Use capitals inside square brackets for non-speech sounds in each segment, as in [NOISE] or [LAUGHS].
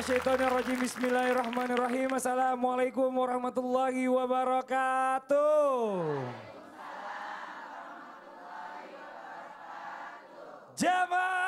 Minasyaitonirrajim. Bismillahirrahmanirrahim. Assalamualaikum warahmatullahi wabarakatuh. Jamaah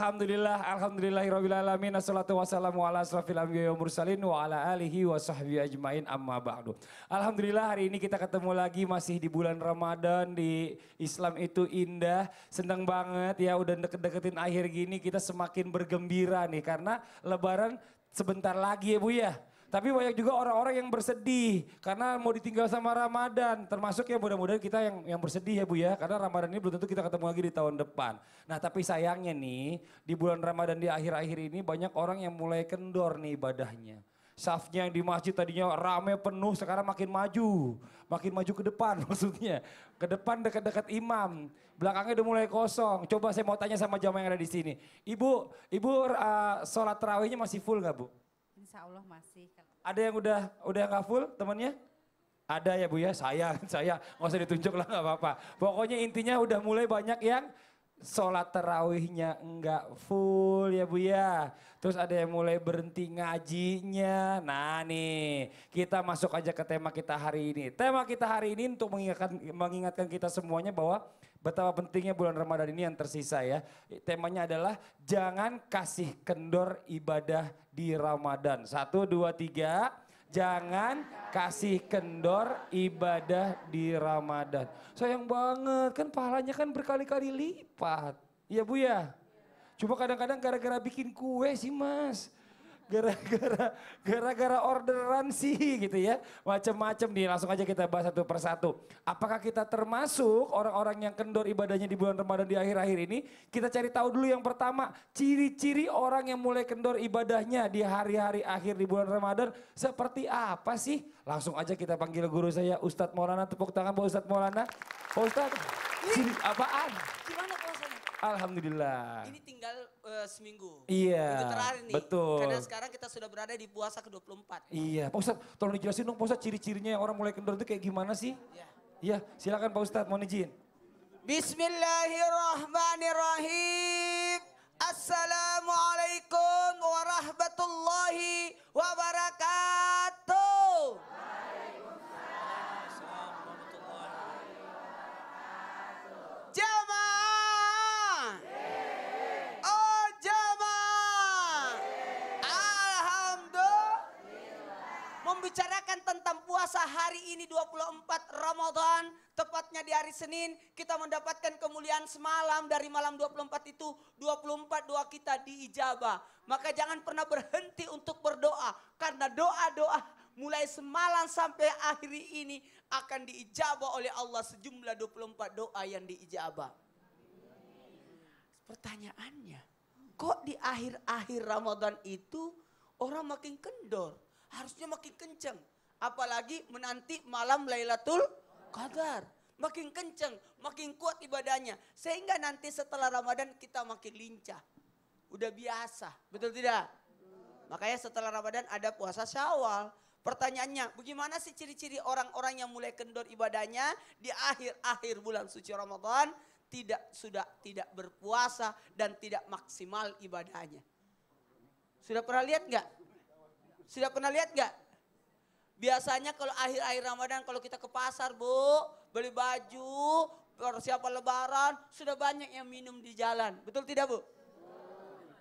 Alhamdulillah, alhamdulillahirrabbilalamin, assalatu wassalamu ala asrafil amgiyo wa mursalin wa ala alihi wa sahbihi ajmain amma ba'du. Alhamdulillah hari ini kita ketemu lagi masih di bulan Ramadan, di Islam itu indah, Senang banget ya udah deket-deketin akhir gini kita semakin bergembira nih karena lebaran sebentar lagi ya Bu ya. Tapi banyak juga orang-orang yang bersedih karena mau ditinggal sama Ramadan. Termasuk ya mudah-mudahan kita yang yang bersedih ya Bu ya. Karena Ramadan ini belum tentu kita ketemu lagi di tahun depan. Nah tapi sayangnya nih di bulan Ramadan di akhir-akhir ini banyak orang yang mulai kendor nih ibadahnya. Safnya yang di masjid tadinya rame penuh sekarang makin maju. Makin maju ke depan [LAUGHS] maksudnya. Ke depan dekat-dekat imam. Belakangnya udah mulai kosong. Coba saya mau tanya sama jamaah yang ada di sini. Ibu, ibu uh, sholat terawihnya masih full gak bu? Insya Allah masih. Gitu. Ada yang udah udah nggak full temannya? Ada ya Bu ya, saya, [LAUGHS] saya nggak usah ditunjuk lah nggak apa-apa. Pokoknya intinya udah mulai banyak yang sholat terawihnya enggak full ya Bu ya. Terus ada yang mulai berhenti ngajinya. Nah nih, kita masuk aja ke tema kita hari ini. Tema kita hari ini untuk mengingatkan, mengingatkan kita semuanya bahwa Betapa pentingnya bulan Ramadan ini yang tersisa ya. Temanya adalah jangan kasih kendor ibadah di Ramadan. Satu, dua, tiga. Jangan kasih kendor ibadah di Ramadan. Sayang banget, kan pahalanya kan berkali-kali lipat. Iya Bu ya? Cuma kadang-kadang gara-gara bikin kue sih mas gara-gara gara-gara orderan sih gitu ya. Macam-macam nih, langsung aja kita bahas satu persatu. Apakah kita termasuk orang-orang yang kendor ibadahnya di bulan Ramadan di akhir-akhir ini? Kita cari tahu dulu yang pertama, ciri-ciri orang yang mulai kendor ibadahnya di hari-hari akhir di bulan Ramadan seperti apa sih? Langsung aja kita panggil guru saya Ustadz Maulana, tepuk tangan buat Ustadz Maulana. Ustadz, ciri apaan? Gimana puasanya? Alhamdulillah. Ini tinggal uh, seminggu. Iya. terakhir nih. Betul. Karena sekarang kita sudah berada di puasa ke-24. Iya. Pak Ustadz, tolong dijelasin dong Pak Ustadz ciri-cirinya orang mulai kendor itu kayak gimana sih? Iya. Iya, silakan Pak Ustadz, mohon izin. Bismillahirrahmanirrahim. Assalamualaikum warahmatullahi wabarakatuh. tentang puasa hari ini 24 Ramadan, tepatnya di hari Senin, kita mendapatkan kemuliaan semalam dari malam 24 itu, 24 doa kita diijabah. Maka jangan pernah berhenti untuk berdoa, karena doa-doa mulai semalam sampai akhir ini akan diijabah oleh Allah sejumlah 24 doa yang diijabah. Pertanyaannya, kok di akhir-akhir Ramadan itu orang makin kendor, harusnya makin kenceng. Apalagi menanti malam Lailatul Qadar. Makin kenceng, makin kuat ibadahnya. Sehingga nanti setelah Ramadan kita makin lincah. Udah biasa, betul tidak? Makanya setelah Ramadan ada puasa syawal. Pertanyaannya, bagaimana sih ciri-ciri orang-orang yang mulai kendor ibadahnya di akhir-akhir bulan suci Ramadan tidak sudah tidak berpuasa dan tidak maksimal ibadahnya. Sudah pernah lihat nggak? Sudah pernah lihat nggak? Biasanya kalau akhir-akhir Ramadan kalau kita ke pasar bu, beli baju, persiapan lebaran, sudah banyak yang minum di jalan. Betul tidak bu?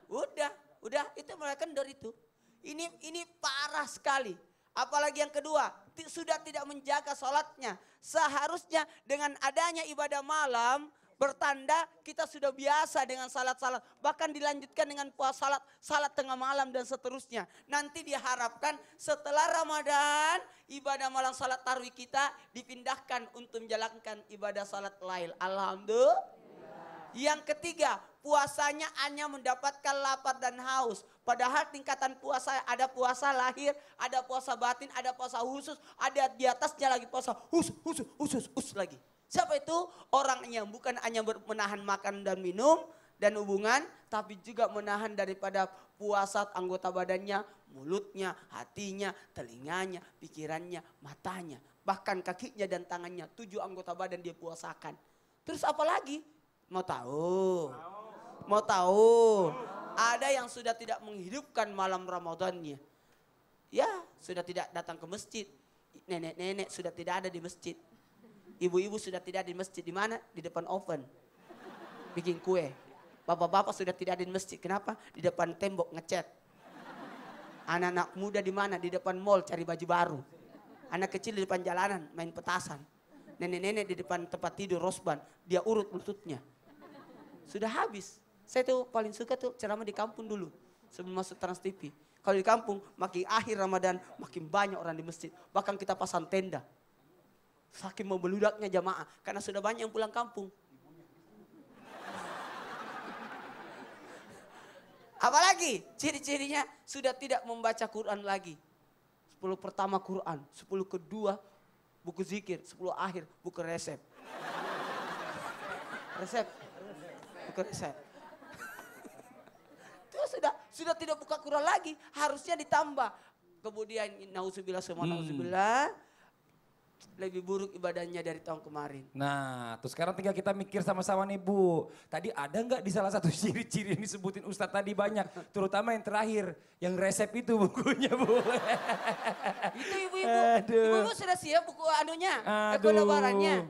Udah, udah itu mereka kendor itu. Ini ini parah sekali. Apalagi yang kedua, sudah tidak menjaga sholatnya. Seharusnya dengan adanya ibadah malam, Bertanda kita sudah biasa dengan salat-salat. Bahkan dilanjutkan dengan puasa salat, salat tengah malam dan seterusnya. Nanti diharapkan setelah Ramadan, ibadah malam salat tarwi kita dipindahkan untuk menjalankan ibadah salat lail. Alhamdulillah. Yang ketiga, puasanya hanya mendapatkan lapar dan haus. Padahal tingkatan puasa ada puasa lahir, ada puasa batin, ada puasa khusus, ada di atasnya lagi puasa khusus, khusus, khusus, khusus lagi. Siapa itu? Orang yang bukan hanya menahan makan dan minum dan hubungan, tapi juga menahan daripada puasa anggota badannya, mulutnya, hatinya, telinganya, pikirannya, matanya, bahkan kakinya dan tangannya. Tujuh anggota badan dia puasakan. Terus apa lagi? Mau tahu? Mau tahu? Ada yang sudah tidak menghidupkan malam Ramadannya. Ya, sudah tidak datang ke masjid. Nenek-nenek sudah tidak ada di masjid Ibu-ibu sudah tidak di masjid di mana? Di depan oven. Bikin kue. Bapak-bapak sudah tidak di masjid. Kenapa? Di depan tembok ngecat. Anak-anak muda di mana? Di depan mall cari baju baru. Anak kecil di depan jalanan main petasan. Nenek-nenek di depan tempat tidur rosban, dia urut lututnya. Sudah habis. Saya tuh paling suka tuh ceramah di kampung dulu sebelum masuk Trans TV. Kalau di kampung makin akhir Ramadan makin banyak orang di masjid. Bahkan kita pasang tenda. Saking membeludaknya jamaah. Karena sudah banyak yang pulang kampung. Apalagi ciri-cirinya sudah tidak membaca Quran lagi. Sepuluh pertama Quran, sepuluh kedua buku zikir, sepuluh akhir buku resep. Resep. Buku resep. Itu [LAUGHS] sudah sudah tidak buka Quran lagi, harusnya ditambah. Kemudian nauzubillah semua hmm. nauzubillah. Hmm lebih buruk ibadahnya dari tahun kemarin. Nah, terus sekarang tinggal kita mikir sama-sama nih Bu. Tadi ada nggak di salah satu [LAUGHS] ciri-ciri yang disebutin Ustadz tadi banyak. Terutama yang terakhir, yang resep itu bukunya Bu. itu ibu-ibu, ibu-ibu sudah siap buku anunya, buku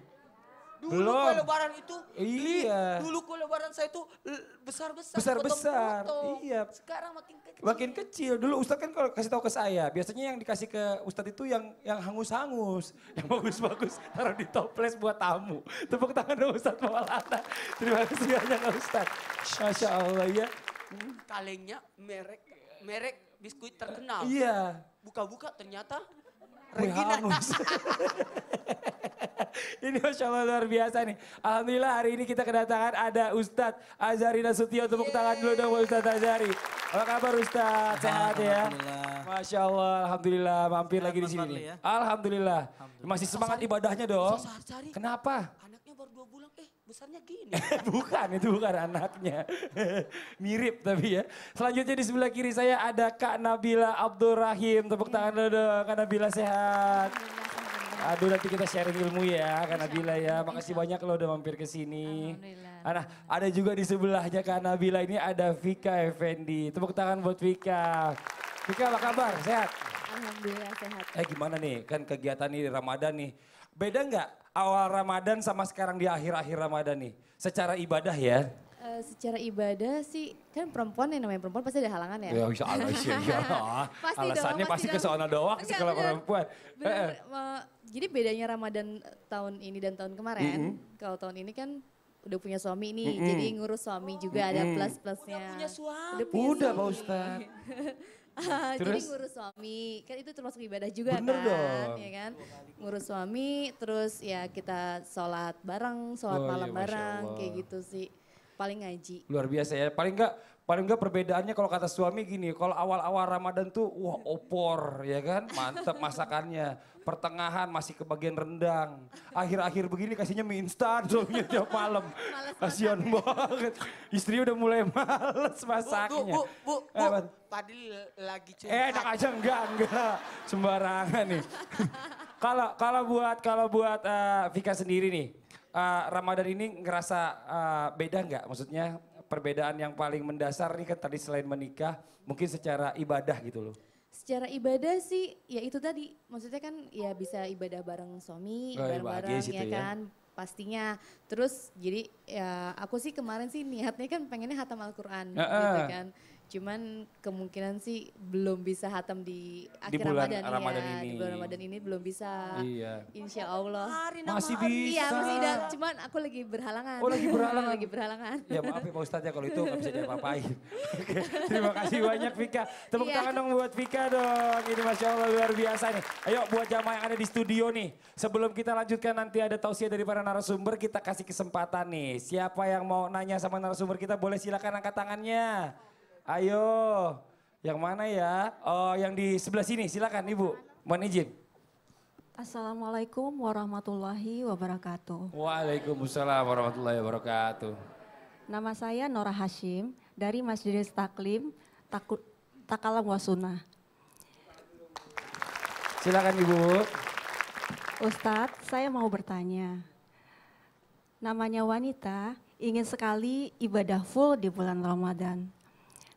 Dulu Belum. lebaran itu, iya. dulu kue lebaran saya itu eh, besar-besar. Besar-besar, iya. Sekarang makin kecil. Makin kecil. Dulu Ustadz kan kalau kasih tahu ke saya, biasanya yang dikasih ke Ustadz itu yang yang hangus-hangus. [LAUGHS] Yang bagus-bagus, taruh di toples buat tamu. Tepuk tangan dong Ustadz Maulana. Terima kasih banyak Ustadz. Masya Allah ya. Kalengnya merek, merek biskuit terkenal. Iya. Buka-buka ternyata Regina. [LAUGHS] [LAUGHS] ini Masya Allah luar biasa nih. Alhamdulillah hari ini kita kedatangan ada Ustadz Azari Nasution. Tepuk tangan dulu dong Ustadz Azari. Apa kabar Ustadz? Sehat ya? Masya Allah, Alhamdulillah. Mampir lagi di sini. Ya. Alhamdulillah. Masih semangat ibadahnya dong. Kenapa? Anaknya baru dua bulan, eh besarnya gini. [LAUGHS] bukan, itu bukan anaknya. [LAUGHS] Mirip tapi ya. Selanjutnya di sebelah kiri saya ada Kak Nabila Abdurrahim. Tepuk iya. tangan dulu dong, Kak Nabila sehat. Alhamdulillah. Aduh nanti kita sharing ilmu ya Kak Nabila ya. Makasih banyak lo udah mampir ke sini. Alhamdulillah. Nah, ada juga di sebelahnya Kak Nabila ini ada Vika Effendi. Tepuk tangan buat Vika. Vika apa kabar? Sehat? Alhamdulillah sehat. Eh gimana nih kan kegiatan ini Ramadan nih. Beda nggak awal Ramadan sama sekarang di akhir-akhir Ramadan nih? Secara ibadah ya. Eh, secara ibadah sih kan perempuan yang namanya perempuan pasti ada halangan ya. Ya insya Allah sih. Ya. [LAUGHS] pasti Alasannya pasti, ke sana doang sih kalau perempuan. Eh, eh. jadi bedanya Ramadan tahun ini dan tahun kemarin, mm kalau tahun ini kan udah punya suami nih, mm -hmm. jadi ngurus suami juga mm -hmm. ada plus-plusnya. Udah punya suami. Udah, punya udah Pak Ustadz. [LAUGHS] Ah, jadi ngurus suami, kan itu termasuk ibadah juga Bener kan, dong. ya kan? Ngurus suami, terus ya kita sholat bareng, sholat oh, iya, malam iya, bareng, kayak gitu sih. Paling ngaji. Luar biasa ya. Paling enggak paling enggak perbedaannya kalau kata suami gini, kalau awal-awal Ramadan tuh wah opor ya kan, mantep masakannya. Pertengahan masih kebagian rendang. Akhir-akhir begini kasihnya mie instan soalnya [LAUGHS] tiap malam. Kasihan banget. Istri udah mulai [LAUGHS] males masaknya. Bu, bu, bu, bu, bu. tadi lagi curhat. Eh, enak aja enggak, enggak. Sembarangan nih. [LAUGHS] Kalau kalau buat kalau buat uh, Vika sendiri nih, uh, Ramadan ini ngerasa uh, beda nggak? Maksudnya perbedaan yang paling mendasar nih kan tadi selain menikah, mungkin secara ibadah gitu loh. Secara ibadah sih ya itu tadi, maksudnya kan ya bisa ibadah bareng suami, bareng-bareng ya, ya kan. pastinya. Terus jadi ya aku sih kemarin sih niatnya kan pengennya hatam Al-Quran uh -uh. gitu kan. Cuman kemungkinan sih belum bisa hatam di akhir di bulan Ramadan, Ramadan ya. ini. Di bulan Ramadan ini belum bisa. Iya. Insya Allah. masih iya, bisa. Iya masih ada. Cuman aku lagi berhalangan. Oh lagi berhalangan. [LAUGHS] lagi berhalangan. Ya maaf ya Pak Ustadz ya kalau itu gak bisa diapa-apain. [LAUGHS] terima kasih banyak Vika. Tepuk iya. tangan dong buat Vika dong. Ini Masya Allah luar biasa nih. Ayo buat jamaah yang ada di studio nih. Sebelum kita lanjutkan nanti ada tausiah dari para narasumber kita kasih kesempatan nih. Siapa yang mau nanya sama narasumber kita boleh silakan angkat tangannya. Ayo. Yang mana ya? Oh, yang di sebelah sini. Silakan Ibu. Mohon izin. Assalamualaikum warahmatullahi wabarakatuh. Waalaikumsalam warahmatullahi wabarakatuh. Nama saya Nora Hashim dari Masjidil Taklim, Takut, Takalam Wasuna. Silakan Ibu. Ustadz, saya mau bertanya. Namanya wanita ingin sekali ibadah full di bulan Ramadan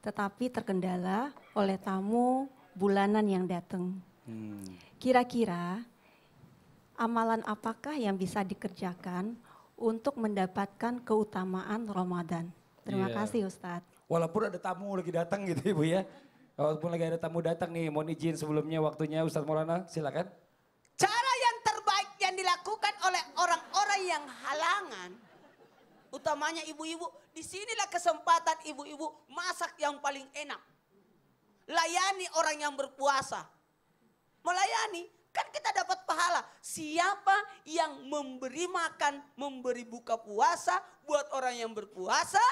tetapi terkendala oleh tamu bulanan yang datang. Hmm. Kira-kira amalan apakah yang bisa dikerjakan untuk mendapatkan keutamaan Ramadan? Terima yeah. kasih Ustadz. Walaupun ada tamu lagi datang gitu Ibu ya. Walaupun lagi ada tamu datang nih, mohon izin sebelumnya waktunya Ustadz Maulana silakan. Cara yang terbaik yang dilakukan oleh orang-orang yang halangan utamanya ibu-ibu, disinilah kesempatan ibu-ibu masak yang paling enak. Layani orang yang berpuasa. Melayani, kan kita dapat pahala. Siapa yang memberi makan, memberi buka puasa buat orang yang berpuasa,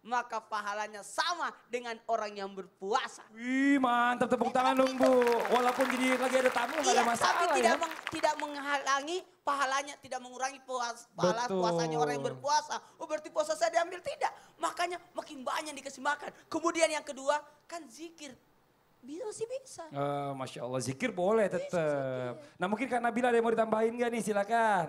maka pahalanya sama dengan orang yang berpuasa. Wih mantap tepuk tangan dong Bu. Walaupun jadi lagi ada tamu nggak gak ada iya, masalah tapi tidak ya. Meng, tidak menghalangi pahalanya, tidak mengurangi puas, pahala Betul. puasanya orang yang berpuasa. Oh berarti puasa saya diambil tidak. Makanya makin banyak dikasih makan. Kemudian yang kedua kan zikir bisa sih bisa. Uh, Masya Allah zikir boleh tetap. Nah mungkin karena Nabila ada yang mau ditambahin gak nih silakan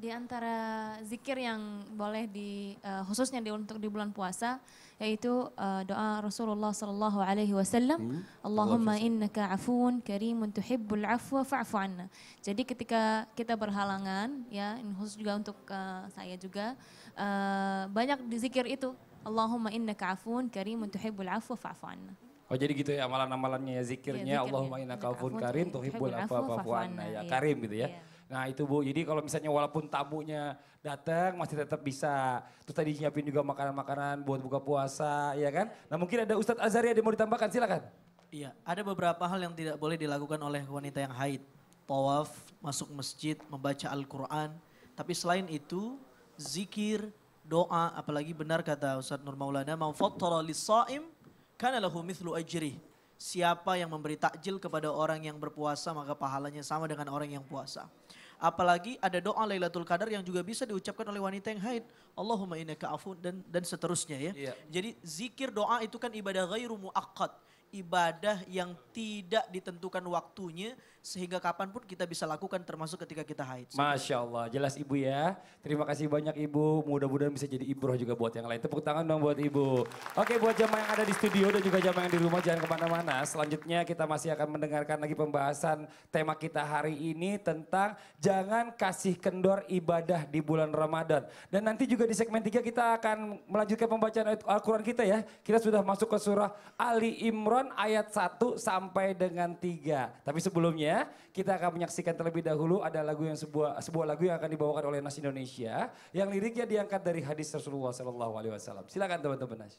di antara zikir yang boleh di uh, khususnya di, untuk di bulan puasa yaitu uh, doa Rasulullah sallallahu alaihi wasallam hmm. Allahumma innaka karim karimun tuhibbul afwa fa'fu anna. Jadi ketika kita berhalangan ya ini khusus juga untuk uh, saya juga uh, banyak di zikir itu Allahumma innaka karim karimun tuhibbul afwa fa'fu anna. Oh jadi gitu ya amalan-amalannya ya zikirnya, ya, zikirnya. Allahumma innaka afun karim tuhibbul afwa fa'fu anna ya, iya. karim gitu ya. ya. Nah itu Bu, jadi kalau misalnya walaupun tamunya datang masih tetap bisa. Terus tadi nyiapin juga makanan-makanan buat buka puasa ya kan. Nah mungkin ada Ustadz Azari yang mau ditambahkan silakan. Iya, ada beberapa hal yang tidak boleh dilakukan oleh wanita yang haid. Tawaf, masuk masjid, membaca Al-Quran. Tapi selain itu, zikir, doa, apalagi benar kata Ustadz Nur Maulana, mawfattara fattara saim kana lahu mithlu ajrih. Siapa yang memberi takjil kepada orang yang berpuasa maka pahalanya sama dengan orang yang puasa. Apalagi ada doa Lailatul Qadar yang juga bisa diucapkan oleh wanita yang haid. Allahumma innaka afun dan dan seterusnya ya. Yeah. Jadi zikir doa itu kan ibadah ghairu muakkad ibadah yang tidak ditentukan waktunya sehingga kapanpun kita bisa lakukan termasuk ketika kita haid. Masya Allah, jelas ibu ya. Terima kasih banyak ibu, mudah-mudahan bisa jadi ibroh juga buat yang lain. Tepuk tangan dong buat ibu. Oke buat jamaah yang ada di studio dan juga jamaah yang di rumah jangan kemana-mana. Selanjutnya kita masih akan mendengarkan lagi pembahasan tema kita hari ini tentang jangan kasih kendor ibadah di bulan Ramadan. Dan nanti juga di segmen 3 kita akan melanjutkan pembacaan Al-Quran kita ya. Kita sudah masuk ke surah Ali Imran ayat 1 sampai dengan 3. Tapi sebelumnya kita akan menyaksikan terlebih dahulu ada lagu yang sebuah sebuah lagu yang akan dibawakan oleh Nas Indonesia yang liriknya diangkat dari hadis Rasulullah Shallallahu alaihi wasallam. Silakan teman-teman Nas.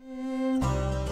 -teman.